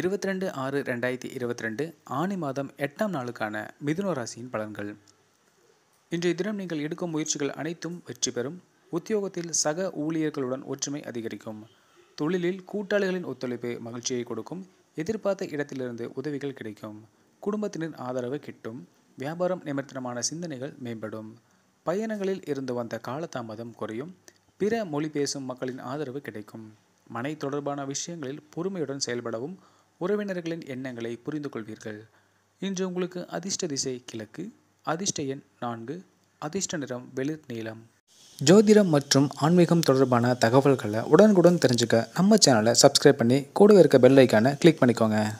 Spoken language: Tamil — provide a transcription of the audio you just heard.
இருபத்தி ரெண்டு ஆறு ரெண்டாயிரத்தி இருபத்தி ரெண்டு ஆணி மாதம் எட்டாம் நாளுக்கான மிதுனராசியின் ராசியின் பலன்கள் இன்றைய தினம் நீங்கள் எடுக்கும் முயற்சிகள் அனைத்தும் வெற்றி பெறும் உத்தியோகத்தில் சக ஊழியர்களுடன் ஒற்றுமை அதிகரிக்கும் தொழிலில் கூட்டாளிகளின் ஒத்துழைப்பு மகிழ்ச்சியை கொடுக்கும் எதிர்பார்த்த இடத்திலிருந்து உதவிகள் கிடைக்கும் குடும்பத்தினர் ஆதரவு கிட்டும் வியாபாரம் நிமித்தமான சிந்தனைகள் மேம்படும் பயணங்களில் இருந்து வந்த காலதாமதம் குறையும் பிற மொழி பேசும் மக்களின் ஆதரவு கிடைக்கும் மனை தொடர்பான விஷயங்களில் பொறுமையுடன் செயல்படவும் உறவினர்களின் எண்ணங்களை புரிந்து கொள்வீர்கள் இன்று உங்களுக்கு அதிர்ஷ்ட திசை கிழக்கு அதிர்ஷ்ட எண் நான்கு அதிர்ஷ்ட நிறம் வெளிர் நீளம் ஜோதிடம் மற்றும் ஆன்மீகம் தொடர்பான தகவல்களை உடனுக்குடன் தெரிஞ்சுக்க நம்ம சேனலை சப்ஸ்கிரைப் பண்ணி கூட இருக்க பெல் ஐக்கானை கிளிக் பண்ணிக்கோங்க